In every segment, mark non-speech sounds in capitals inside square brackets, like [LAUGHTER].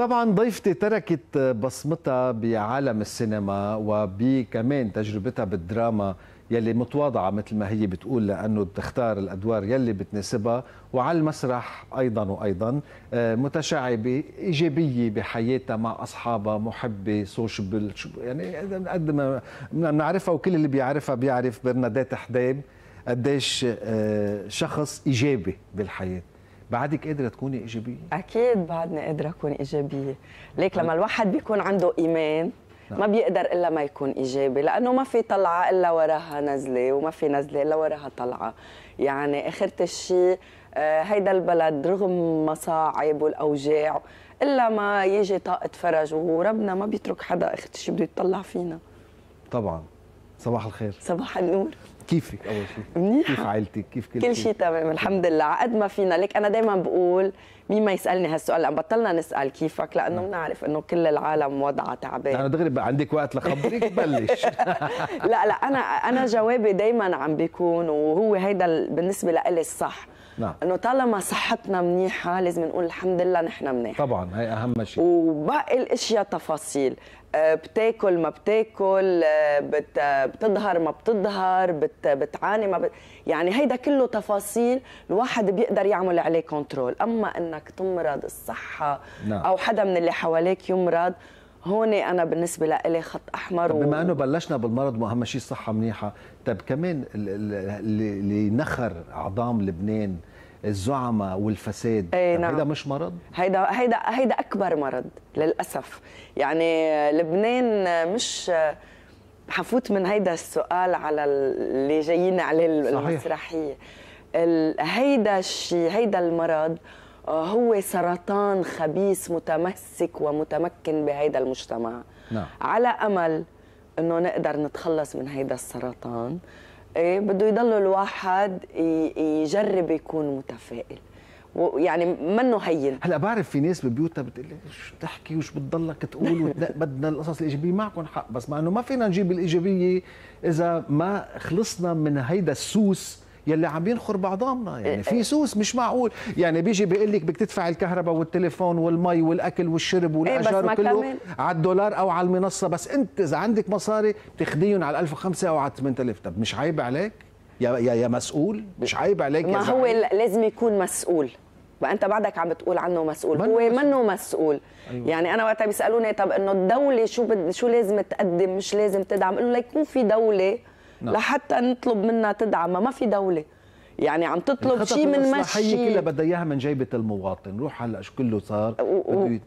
طبعا ضيفتي تركت بصمتها بعالم السينما وبكمان تجربتها بالدراما يلي متواضعة مثل ما هي بتقول لأنه بتختار الأدوار يلي بتناسبها وعلى المسرح أيضا وأيضا آه، متشعبة إيجابية بحياتها مع أصحابها محبة سوشبل يعني قد ما بنعرفها وكل اللي بيعرفها بيعرف برنادات حداب قديش آه، شخص إيجابي بالحياة بعدك قادره تكوني ايجابيه اكيد بعدني قادره اكون ايجابيه ليك لما طيب. الواحد بيكون عنده ايمان نعم. ما بيقدر الا ما يكون ايجابي لانه ما في طلعه الا وراها نزله وما في نزله الا وراها طلعه يعني اخر الشيء آه، هيدا البلد رغم مصاعب والاوجاع الا ما يجي طاقه فرج وربنا ما بيترك حدا اخر شيء بده يطلع فينا طبعا صباح الخير صباح النور كيفك اول شيء كيف عائلتك كيف كل, كل شيء تمام الحمد لله قد ما فينا لك انا دائما بقول مين ما يسالني هالسؤال لان بطلنا نسال كيفك لانه بنعرف نعم. انه كل العالم وضعها تعبان انا دغري بقى عندك وقت لخبرك بلش [LAUGHS] لا لا انا انا جوابي دائما عم بيكون وهو هيدا بالنسبه لي الصح نعم. انه طالما صحتنا منيحه لازم نقول الحمد لله نحن منيح طبعا هي اهم شيء وباقي الاشياء تفاصيل آه، بتاكل ما بتاكل آه، بت بتظهر ما بتظهر بت بتعاني ما بت يعني هيدا كله تفاصيل الواحد بيقدر يعمل عليه كنترول اما انك تمرض الصحه نعم. او حدا من اللي حواليك يمرض هون انا بالنسبه لإلي خط احمر و... بما انه بلشنا بالمرض واهم شيء الصحه منيحه طب كمان اللي نخر عظام لبنان الزعمه والفساد ايه نعم. هيدا مش مرض هيدا هيدا هيدا اكبر مرض للاسف يعني لبنان مش حفوت من هيدا السؤال على اللي جايين عليه المسرحيه هيدا الشيء هيدا المرض آه، هو سرطان خبيث متمسك ومتمكن بهيدا المجتمع نعم. على امل انه نقدر نتخلص من هيدا السرطان ايه بده يضل الواحد يجرب يكون متفائل يعني منه هين هلا بعرف في ناس ببيوتها بتقول شو تحكي وش بتضلك تقول بدنا القصص الايجابيه معكم حق بس مع انه ما فينا نجيب الايجابيه اذا ما خلصنا من هيدا السوس يلي عم ينخر بعضامنا يعني إيه. في سوس مش معقول يعني بيجي بيقول لك بدك تدفع الكهرباء والتليفون والمي والاكل والشرب إيه، والاجار كله على الدولار او على المنصه بس انت اذا عندك مصاري بتخديهم على 1005 او على 8000 طب مش عيب عليك يا يا, يا مسؤول مش عيب عليك ما هو لازم يكون مسؤول وانت انت بعدك عم بتقول عنه مسؤول من هو منه مسؤول أيوة. يعني انا وقتها بيسالوني طب انه الدوله شو بد... شو لازم تقدم مش لازم تدعم انه ليكون في دوله نعم. لحتى نطلب منها تدعمها ما في دوله يعني عم تطلب شيء من مشي كلها بدها اياها من جيبه المواطن روح هلا شو كله صار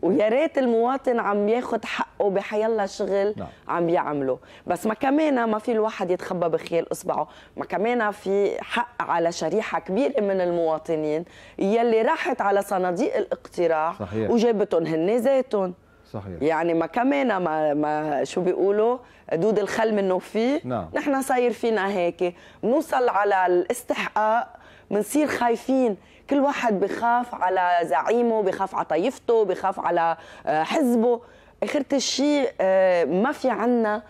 ويا ريت المواطن عم ياخذ حقه بحيلا شغل نعم. عم يعمله بس ما كمان ما في الواحد يتخبى بخيل اصبعه ما كمان في حق على شريحه كبيره من المواطنين يلي راحت على صناديق الاقتراع صحيح. وجابتهم هن ذاتهم صحيح يعني ما كمان ما, ما شو بيقولوا دود الخل منه فيه نعم. نحن صاير فينا هيك بنوصل على الاستحقاق بنصير خايفين كل واحد بخاف على زعيمه بخاف على طائفته بخاف على آه، حزبه اخرت الشيء آه، ما في عنا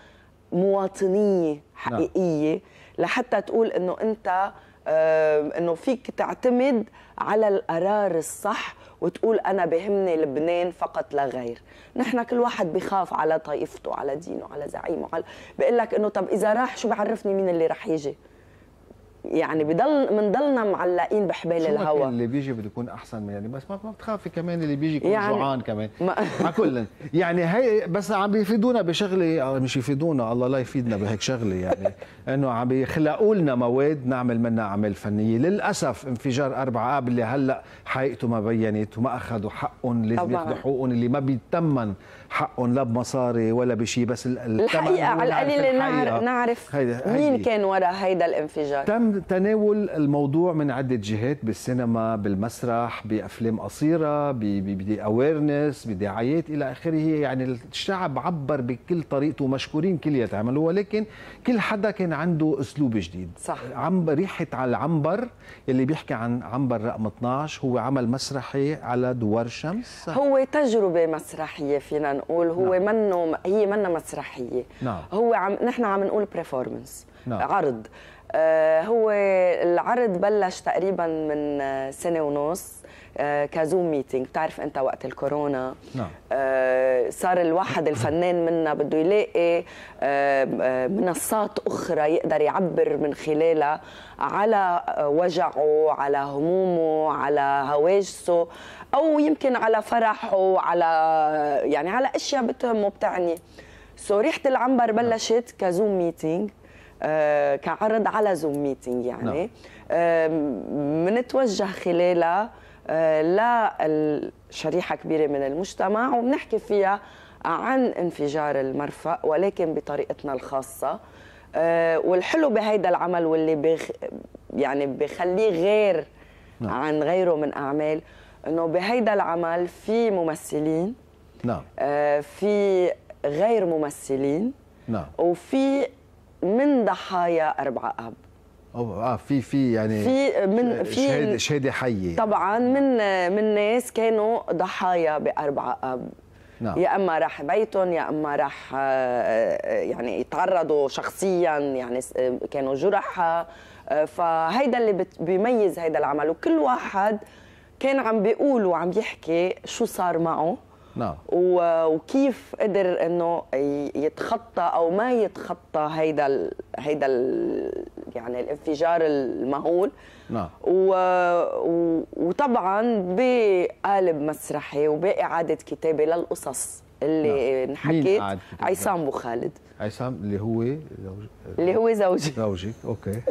مواطنية نعم. حقيقية نعم. لحتى تقول انه انت آه، انه فيك تعتمد على القرار الصح وتقول انا بهمني لبنان فقط لا غير نحن كل واحد بخاف على طائفته على دينه على زعيمه على بقول لك انه طب اذا راح شو بعرفني مين اللي راح يجي يعني بضل بنضلنا معلقين بحبال الهواء اللي بيجي بده يكون احسن يعني بس ما بتخافي كمان اللي بيجي يكون يعني جوعان كمان ما مع كل يعني هي بس عم بيفيدونا بشغله آه، مش يفيدونا الله لا يفيدنا بهيك شغله يعني [LAUGHS] انه عم بيخلقوا لنا مواد نعمل منها اعمال فنيه للاسف انفجار اربع اب اللي هلا حقيقته ما بينت وما اخذوا حقهم لازم ياخذوا حقوقهم اللي ما بيتمن حقهم لا بمصاري ولا بشيء بس الحقيقه على القليله نعرف مين كان وراء هيدا الانفجار تم تناول الموضوع من عدة جهات بالسينما بالمسرح بأفلام قصيرة بأويرنس بدعايات إلى آخره يعني الشعب عبر بكل طريقته مشكورين كل يتعملوا ولكن كل حدا كان عنده أسلوب جديد صح ريحة على العنبر اللي بيحكي عن عنبر رقم 12 هو عمل مسرحي على دوار الشمس هو تجربة مسرحية فينا نقول هو نعم. منه هي منه مسرحية نعم. هو عم نحن عم نقول بريفورمنس نعم. عرض آه، هو العرض بلش تقريبا من آه، سنه ونص آه، كزوم ميتينج بتعرف انت وقت الكورونا نعم. صار الواحد الفنان منا بده يلاقي منصات اخرى يقدر يعبر من خلالها على وجعه على همومه على هواجسه او يمكن على فرحه على يعني على اشياء بتهمه بتعني سو ريحه العنبر نعم. بلشت كزوم ميتينج آه، كعرض على زوم ميتينج يعني بنتوجه نعم. خلالها آه، لشريحه كبيره من المجتمع وبنحكي فيها عن انفجار المرفأ ولكن بطريقتنا الخاصه آه، والحلو بهيدا العمل واللي بيخ يعني بخليه غير نعم. عن غيره من اعمال انه بهيدا العمل في ممثلين نعم في غير ممثلين نعم وفي من ضحايا أربعة اب اه في في يعني في من في شهاده شهاده حيه طبعا نعم. من من ناس كانوا ضحايا باربعه اب نعم. يا اما راح بيتهم يا اما راح آه، آه، يعني يتعرضوا شخصيا يعني كانوا جرحى آه، فهيدا اللي بيميز هيدا العمل وكل واحد كان عم بيقول وعم يحكي شو صار معه نعم وكيف قدر انه يتخطى او ما يتخطى هيدا الـ هيدا الـ يعني الانفجار المهول نعم وطبعا بقالب مسرحي وباعاده كتابه للقصص اللي نعم. انحكيت عصام ابو خالد عصام اللي هو اللي هو زوجي زوجك اوكي [LAUGHS]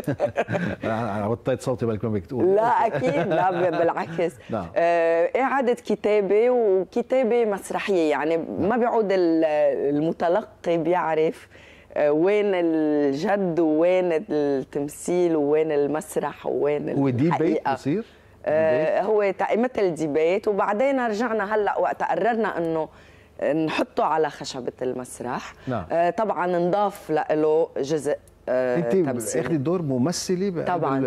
انا وطيت صوتي بالك ما بدك تقول لا اكيد لا بالعكس [LAUGHS] نعم. آه، اعاده كتابه وكتابه مسرحيه يعني نعم. ما بيعود المتلقي بيعرف آه، وين الجد وين التمثيل وين المسرح وين الحقيقه آه، بيت بصير؟ هو مثل ديبيت وبعدين رجعنا هلا وقت قررنا انه نحطه على خشبة المسرح نعم. آه، طبعا نضاف له جزء آه، انت اخذي دور ممثله طبعا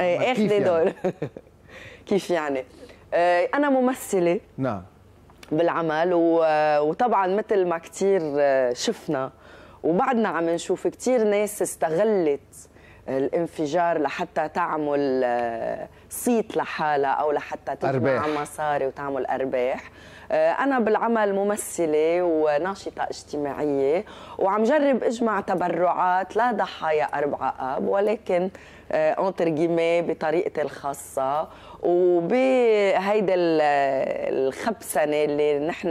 إيه، اخذي يعني؟ دور [LAUGHS] كيف يعني آه، انا ممثله نعم بالعمل وطبعا مثل ما كثير شفنا وبعدنا عم نشوف كثير ناس استغلت الانفجار لحتى تعمل صيت لحالها او لحتى تجمع مصاري وتعمل ارباح آه، انا بالعمل ممثله وناشطه اجتماعيه وعم جرب اجمع تبرعات لا ضحايا اربعه اب ولكن اونتر آه، بطريقتي الخاصه وبهيدا الخبسنه اللي نحن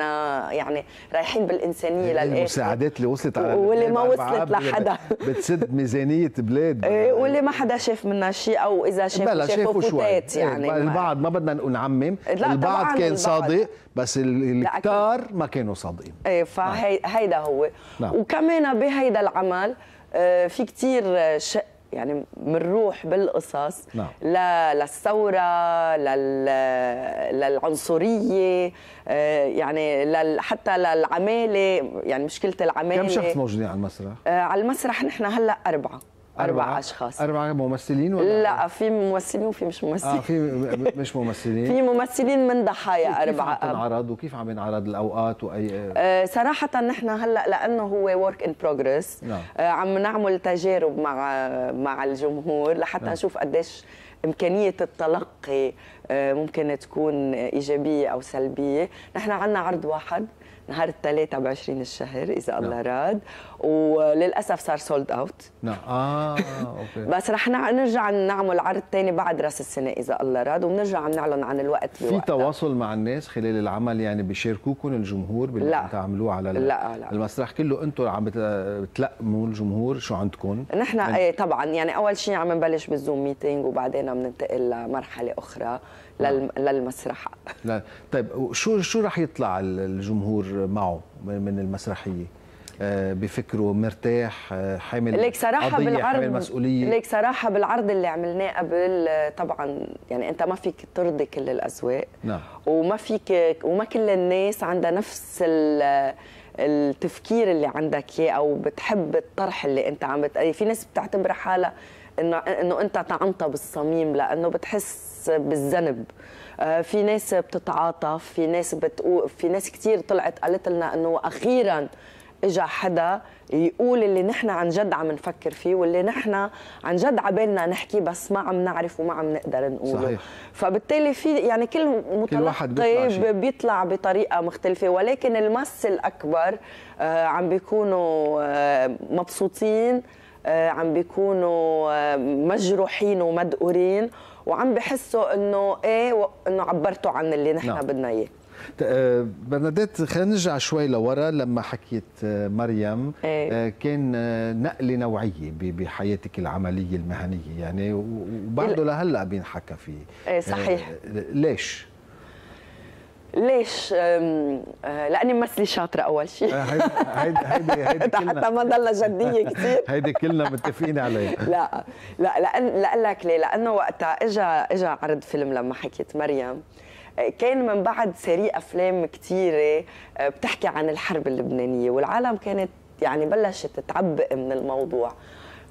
يعني رايحين بالانسانيه للاخر المساعدات اللي وصلت على واللي ما وصلت لحدا بتسد [LAUGHS] ميزانيه بلاد إيه، واللي ما حدا شاف منها شيء او اذا شاف شافوا شوي إيه، يعني البعض ما بدنا نعمم البعض كان صادق بس الكتار ما كانوا صادقين ايه فهيدا نعم. هو نعم. وكمان بهيدا العمل آه، في كتير شق يعني بنروح بالقصص نعم. لا. للثوره لل... للعنصريه آه، يعني لل... حتى للعماله يعني مشكله العماله كم شخص موجودين على المسرح؟ آه، على المسرح نحن هلا اربعه أربع, أشخاص أربع ممثلين ولا لا في ممثلين وفي مش آه، ممثلين آه في مش ممثلين في ممثلين من ضحايا أربعة كيف عم ينعرض وكيف عم ينعرض الأوقات وأي آه صراحة نحن هلا لأنه هو ورك إن بروجريس نعم. آه، عم نعمل تجارب مع مع الجمهور لحتى نعم. نشوف قديش إمكانية التلقي آه، ممكن تكون إيجابية أو سلبية نحن عندنا عرض واحد نهار الثلاثاء ب 20 الشهر اذا نعم. الله نعم. راد وللاسف صار سولد اوت نعم اه [LAUGHS] اوكي بس رح نرجع نعمل عرض ثاني بعد راس السنه اذا الله راد وبنرجع بنعلن عن الوقت في بوقتها. تواصل مع الناس خلال العمل يعني بيشاركوكم الجمهور باللي لا. بتعملوه على لا لا. المسرح كله انتم عم بتلقموا الجمهور شو عندكم نحن من... ايه طبعا يعني اول شيء عم نبلش بالزوم ميتينج وبعدين بننتقل لمرحله اخرى للمسرح آه. [LAUGHS] لا. طيب شو شو راح يطلع الجمهور معه من المسرحيه آه، بفكره مرتاح آه، حامل ليك صراحه قضية بالعرض حامل مسؤوليه ليك صراحه بالعرض اللي عملناه قبل طبعا يعني انت ما فيك ترضي كل الاذواق نعم وما فيك وما كل الناس عندها نفس ال التفكير اللي عندك اياه او بتحب الطرح اللي انت عم بت... في ناس بتعتبر حالها انه انه انت طعنتها بالصميم لانه بتحس بالذنب آه، في ناس بتتعاطف في ناس بتقول في ناس كثير طلعت قالت لنا انه اخيرا اجى حدا يقول اللي نحن عن جد عم نفكر فيه واللي نحن عن جد عبالنا نحكي بس ما عم نعرف وما عم نقدر نقوله صحيح. فبالتالي في يعني كل متلقي كل بيطلع بطريقه مختلفه ولكن المس الاكبر آه، عم بيكونوا آه، مبسوطين آه، عم بيكونوا مجروحين ومدقورين وعم بحسوا انه ايه انه عبرتوا عن اللي نحن نعم. بدنا اياه آه، برنادات خلينا نرجع شوي لورا لما حكيت آه، مريم آه، ايه. كان نقله نوعيه بحياتك العمليه المهنيه يعني وبعده لهلا بينحكى فيه ايه صحيح ليش؟ ليش؟ لاني ممثله شاطره اول شيء هيدي هيدي هيدي حتى ما ضلها جديه كثير [LAUGHS] هيدي كلنا متفقين عليها لا لا لان لأ لك ليه؟ لانه وقتها اجى اجى عرض فيلم لما حكيت مريم كان من بعد سري افلام كثيره آه، بتحكي عن الحرب اللبنانيه والعالم كانت يعني بلشت تعبق من الموضوع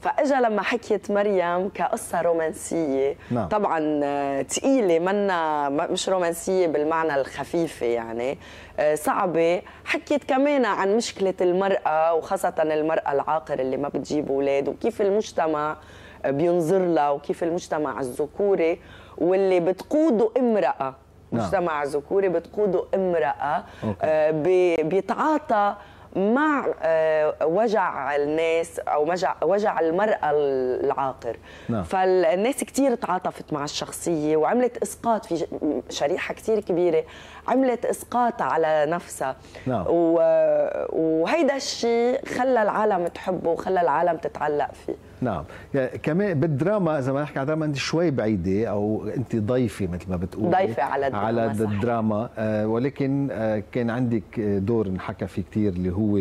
فاجا لما حكيت مريم كقصه رومانسيه نعم. طبعا ثقيله آه، منا مش رومانسيه بالمعنى الخفيف يعني آه، صعبه حكيت كمان عن مشكله المراه وخاصه المراه العاقر اللي ما بتجيب اولاد وكيف المجتمع بينظر لها وكيف المجتمع الذكوري واللي بتقوده امراه نعم. مجتمع ذكوري بتقوده امرأة آه، بيتعاطى مع آه، وجع الناس او وجع المراه العاقر نعم. فالناس كثير تعاطفت مع الشخصيه وعملت اسقاط في شريحه كثير كبيره عملت اسقاط على نفسها نعم. وهيدا الشيء خلى العالم تحبه وخلى العالم تتعلق فيه نعم يعني كمان بالدراما اذا ما نحكي على الدراما انت شوي بعيده او انت ضيفه مثل ما بتقولي ضيفه على الدراما على الدراما آه، ولكن آه، كان عندك آه، دور انحكى فيه كثير اللي هو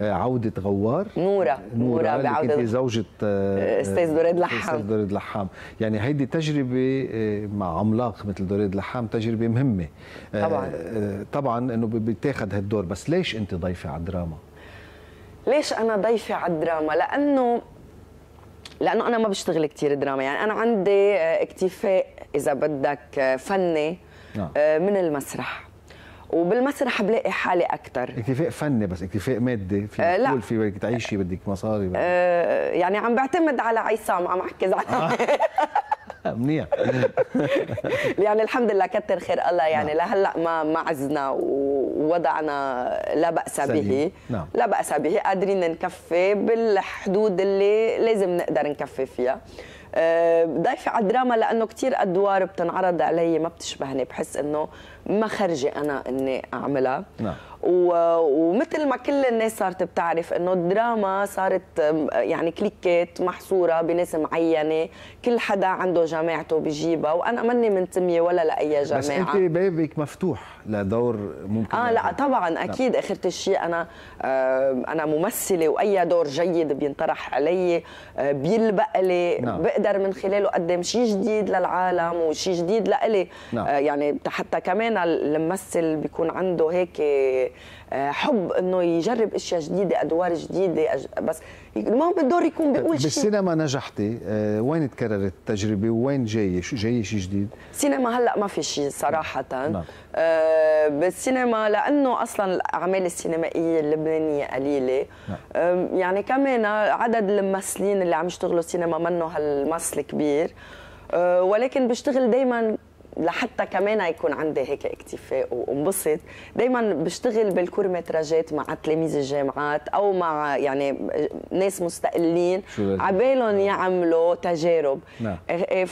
عوده غوار نوره نوره, نورة بعوده كنت زوجة استاذ دريد لحام استاذ دريد لحام يعني هيدي تجربه مع عملاق مثل دريد لحام تجربه مهمه طبعا طبعا انه بيتاخذ هالدور بس ليش انت ضيفه على الدراما ليش انا ضيفه على الدراما لانه لانه انا ما بشتغل كثير دراما يعني انا عندي آه، اكتفاء اذا بدك آه، فني نعم. آه، من المسرح وبالمسرح بلاقي حالي اكثر اكتفاء فني بس اكتفاء مادي في أه لا في بدك تعيشي بدك مصاري بدك. أه يعني عم بعتمد على عصام عم احكي زعلان [LAUGHS] منيح [LAUGHS] يعني الحمد لله كتر خير الله يعني نعم. لهلا ما ما عزنا ووضعنا لا باس به نعم. لا باس به قادرين نكفي بالحدود اللي لازم نقدر نكفي فيها آه، ضايفه على الدراما لانه كثير ادوار بتنعرض علي ما بتشبهني بحس انه ما خرجي انا اني اعملها نعم. ومثل ما كل الناس صارت بتعرف انه الدراما صارت يعني كليكات محصوره بناس معينه كل حدا عنده جماعته بجيبها وانا ماني منتميه ولا لاي جماعه بس انت بابك مفتوح لدور ممكن اه لا طبعا اكيد اخر شيء انا آه انا ممثله واي دور جيد بينطرح علي آه بيلبق لي نعم. بقدر من خلاله اقدم شيء جديد للعالم وشيء جديد لإلي نعم. آه يعني حتى كمان الممثل بيكون عنده هيك آه، حب انه يجرب اشياء جديده ادوار جديده بس المهم بالدور يكون بيقول شيء بالسينما نجحتي آه، وين تكررت التجربه وين جاي شو جاي شيء جديد سينما هلا ما في شيء صراحه نعم. نعم. آه، بالسينما لانه اصلا الاعمال السينمائيه اللبنانيه قليله نعم. يعني كمان عدد الممثلين اللي عم يشتغلوا سينما منه هالمصل كبير ولكن بشتغل دائما لحتى كمان يكون عندي هيك اكتفاء وانبسط دائما بشتغل بالكورمتراجات مع تلاميذ الجامعات او مع يعني ناس مستقلين عبالهم نعم. يعملوا تجارب نعم. إيه، إيه،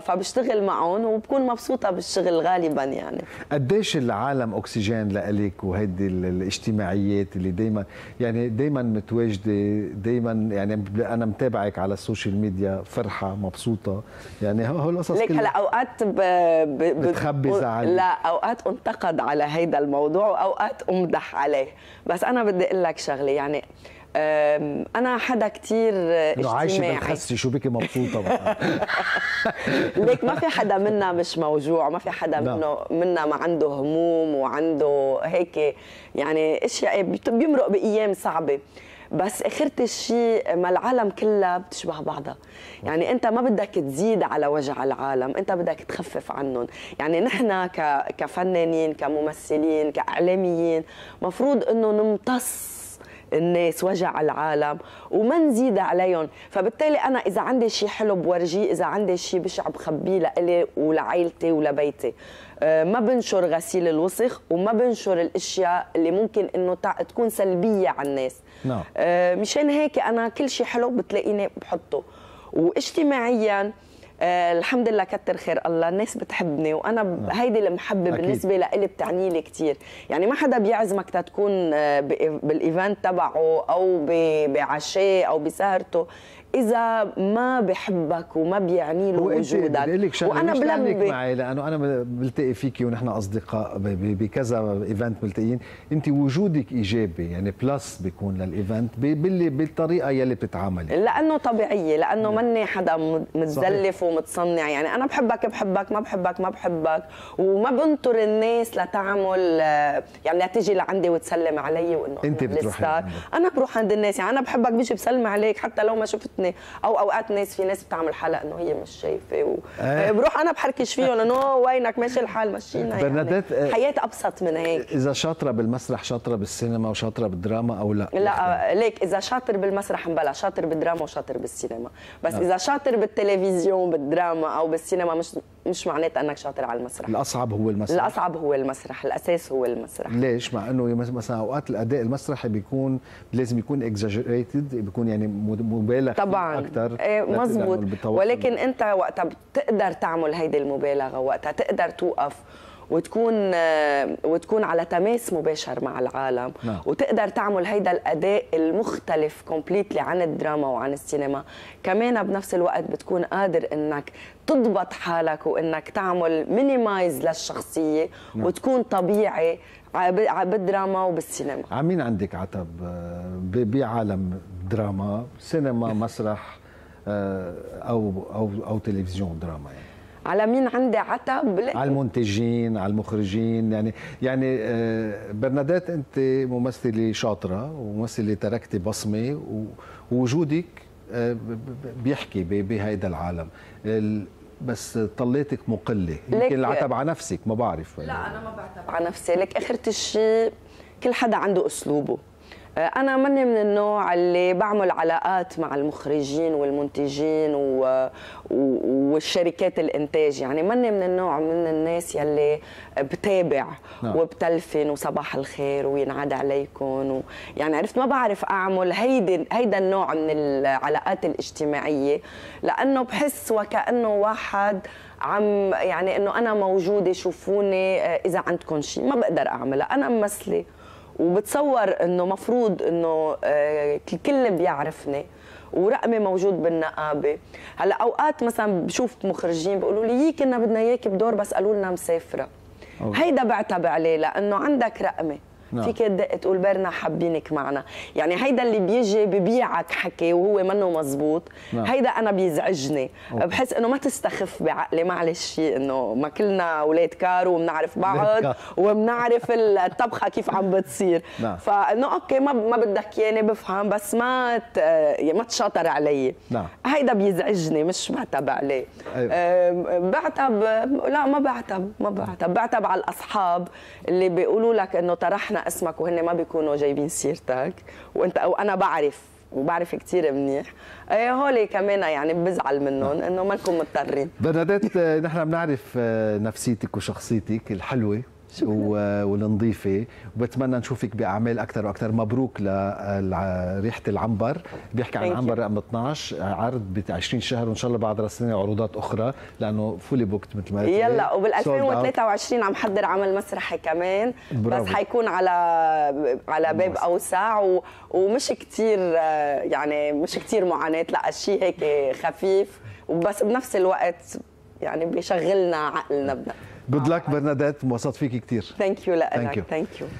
فبشتغل معهم وبكون مبسوطه بالشغل غالبا يعني قديش العالم اكسجين لك وهيدي الاجتماعيات اللي دائما يعني دائما متواجده دائما يعني انا متابعك على السوشيال ميديا فرحه مبسوطه يعني هول القصص لك هلا اوقات بتخبي زعل لا اوقات انتقد على هيدا الموضوع واوقات امدح عليه بس انا بدي اقول لك شغله يعني انا حدا كثير اجتماعي عايشه بالخسي شو بكي مبسوطه بقى [LAUGHS] ليك ما في حدا منا مش موجوع ما في حدا منه منا ما عنده هموم وعنده هيك يعني اشياء بيمرق بايام صعبه بس اخره الشيء ما العالم كلها بتشبه بعضها يعني انت ما بدك تزيد على وجع العالم انت بدك تخفف عنهم يعني نحن كفنانين كممثلين كاعلاميين مفروض انه نمتص الناس وجع العالم وما نزيد عليهم فبالتالي انا اذا عندي شيء حلو بورجيه اذا عندي شيء بشع بخبيه لإلي ولعائلتي ولبيتي آه، ما بنشر غسيل الوسخ وما بنشر الاشياء اللي ممكن انه تكون سلبيه على الناس no. نعم. آه، مشان هيك انا كل شيء حلو بتلاقيني بحطه واجتماعيا آه الحمد لله كتر خير الله الناس بتحبني وانا نعم. هيدي المحبه بالنسبه لإلي بتعني لي كثير يعني ما حدا بيعزمك تتكون آه، بالايفنت تبعه او بعشاء او بسهرته اذا ما بحبك وما بيعني له وجودك وانا بلبي معي لانه انا بلتقي فيكي ونحن اصدقاء بكذا ايفنت ملتقيين انت وجودك ايجابي يعني بلس بيكون للايفنت باللي بالطريقه يلي بتتعاملي لانه طبيعيه لانه نعم. مني حدا متزلف ومتصنع يعني انا بحبك بحبك ما بحبك ما بحبك وما بنطر الناس لتعمل يعني لتجي لعندي وتسلم علي وانه انت بتروحي انا بروح عند الناس يعني انا بحبك بيجي بسلم عليك حتى لو ما شفت اوقاتنا او اوقات ناس في ناس بتعمل حلقه انه هي مش شايفه و... آه. آه، بروح انا بحركش فيهم انه وينك ماشي الحال مشينا يعني برنادات يعني. آه، حياتي ابسط من هيك اذا شاطره بالمسرح شاطره بالسينما وشاطره بالدراما او لا لا آه، ليك اذا شاطر بالمسرح مبلا شاطر بالدراما وشاطر بالسينما بس آه. اذا شاطر بالتلفزيون بالدراما او بالسينما مش مش معناتها انك شاطر على المسرح الاصعب هو المسرح الاصعب هو المسرح الاساس هو المسرح ليش مع انه مثلا اوقات الاداء المسرحي بيكون لازم يكون اكزاجريتد بيكون يعني مبالغ طبعا اكثر إيه، مزبوط ولكن انت وقتها بتقدر تعمل هيدي المبالغه وقتها تقدر توقف وتكون آه، وتكون على تماس مباشر مع العالم نعم. وتقدر تعمل هيدا الاداء المختلف كومبليتلي عن الدراما وعن السينما كمان بنفس الوقت بتكون قادر انك تضبط حالك وانك تعمل مينيمايز للشخصيه نعم. وتكون طبيعي بالدراما وبالسينما عمين آه، عندك عتب آه، بعالم دراما سينما [LAUGHS] مسرح او او او تلفزيون دراما يعني على مين عندي عتب على المنتجين على المخرجين يعني يعني آه، برنادات انت ممثله شاطره وممثله تركتي بصمه ووجودك آه، بيحكي بهيدا العالم بس طليتك مقله يمكن العتب على نفسك ما بعرف لا انا ما بعتب على نفسي لك اخرة الشيء كل حدا عنده اسلوبه آه، انا ماني من النوع اللي بعمل علاقات مع المخرجين والمنتجين و... والشركات الانتاج يعني ماني من النوع من الناس يلي بتابع نعم. وبتلفن وصباح الخير وينعاد عليكم و... يعني عرفت ما بعرف اعمل هيدا هيدا النوع من العلاقات الاجتماعيه لانه بحس وكانه واحد عم يعني انه انا موجوده شوفوني آه، اذا عندكم شيء ما بقدر اعملها انا ممثله وبتصور انه مفروض انه آه، الكل بيعرفني ورقمي موجود بالنقابه هلا اوقات مثلا بشوف مخرجين بيقولوا لي كنا بدنا اياك بدور بس قالوا لنا مسافره أوه. هيدا بعتب عليه لانه عندك رقمي نعم. فيك تدق تقول برنا حابينك معنا يعني هيدا اللي بيجي ببيعك حكي وهو منه مزبوط نعم. هيدا انا بيزعجني أوكي. بحس انه ما تستخف بعقلي معلش انه ما كلنا اولاد كار وبنعرف بعض وبنعرف الطبخه كيف عم بتصير نعم. فانه اوكي ما ما بدك ياني بفهم بس ما ت... يعني ما تشاطر علي نعم. هيدا بيزعجني مش بعتب عليه أيوة. أه بعتب لا ما بعتب ما بعتب بعتب على الاصحاب اللي بيقولوا لك انه طرحنا اسمك وهن ما بيكونوا جايبين سيرتك وانت او انا بعرف وبعرف كثير منيح إيه، هولي كمان يعني بزعل منهم انه ما نكون مضطرين بنادات نحن بنعرف آه، نفسيتك وشخصيتك الحلوه والنظيفة وبتمنى نشوفك بأعمال أكثر وأكثر مبروك لريحة العنبر بيحكي عن عنبر رقم 12 عرض ب 20 شهر وإن شاء الله بعد السنة عروضات أخرى لأنه فولي بوكت مثل ما قلت يلا وبال 2023 عم حضر عمل مسرحي كمان برافو. بس حيكون على على باب أوسع و... ومش كثير يعني مش كثير معاناة لا شيء هيك خفيف وبس بنفس الوقت يعني بيشغلنا عقلنا بدنا جود لك برنادات مبسوط فيكي كتير ثانك يو لك ثانك يو